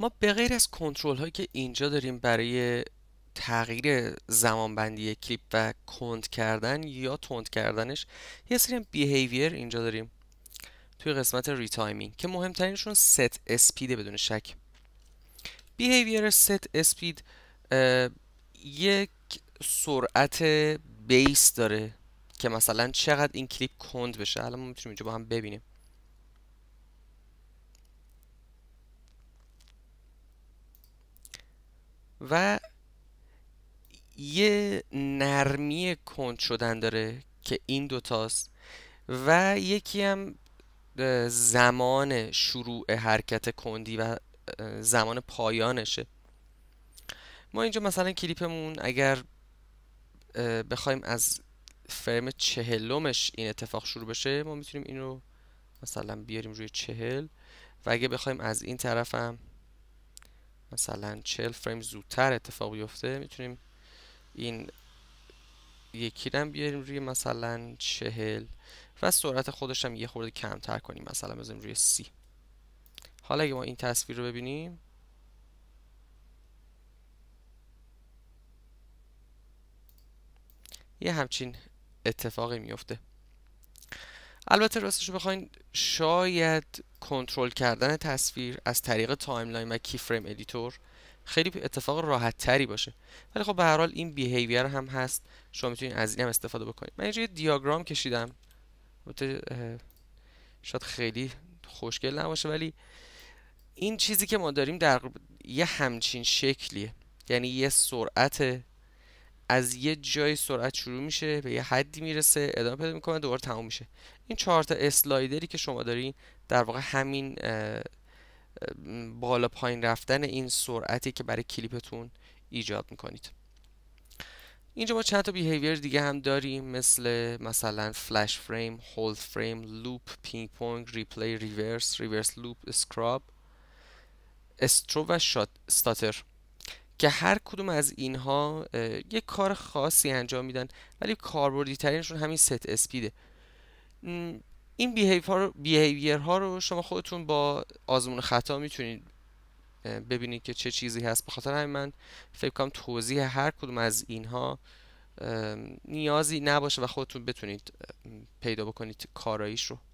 ما به غیر از کنترل هایی که اینجا داریم برای تغییر زمانبندی کلیپ و کند کردن یا تند کردنش یه سری بیهیویر اینجا داریم توی قسمت ریتایمینگ که مهمترینشون ست اسپیده بدون شک بیهیویر ست اسپید یک سرعت بیس داره که مثلا چقدر این کلیپ کند بشه الان ما میتونیم اینجا با هم ببینیم و یه نرمی کند شدن داره که این دوتاست و یکی هم زمان شروع حرکت کندی و زمان پایانشه ما اینجا مثلا کلیپمون اگر بخوایم از فرم چهلمش این اتفاق شروع بشه ما میتونیم این رو مثلا بیاریم روی چهل و اگه بخوایم از این طرفم مثلا 40 فریم زودتر اتفاق بیفته میتونیم این یکی رو بیاریم روی مثلا 40 و سرعت خودش هم یه خورده کمتر کنیم مثلا بزنیم روی 30 حالا اگه ما این تصویر رو ببینیم یه همچین اتفاقی میفته البته راستش رو بخواین شاید کنترل کردن تصویر از طریق تایملاین و فریم ادیتور خیلی اتفاق راحت تری باشه ولی خب به هر حال این بیهیویر هم هست شما میتونید از این هم استفاده بکنید من اینجا یه دیاگرام کشیدم شاید خیلی خوشگل نباشه ولی این چیزی که ما داریم در یه همچین شکلیه یعنی یه سرعت از یه جای سرعت شروع میشه به یه حدی میرسه ادامه پیدا میکنه دوباره تموم میشه این چهار تا اسلایدری که شما دارین در واقع همین بالا پایین رفتن این سرعتی که برای کلیپتون ایجاد میکنید اینجا ما چند تا بیهیویر دیگه هم داریم مثل مثلا فلاش فریم، هولد فریم، لوپ، پینگ پونگ، ریپلی، ریورس، ریورس لوپ، اسکراب، استرو و شات، ستاتر که هر کدوم از اینها یه کار خاصی انجام میدن ولی کاربردی ترینشون همین ست اسپیده این بیهیویر ها رو شما خودتون با آزمون خطا میتونید ببینید که چه چیزی هست بخاطر خاطر همین من فکر کنم توضیح هر کدوم از اینها نیازی نباشه و خودتون بتونید پیدا بکنید کاراییش رو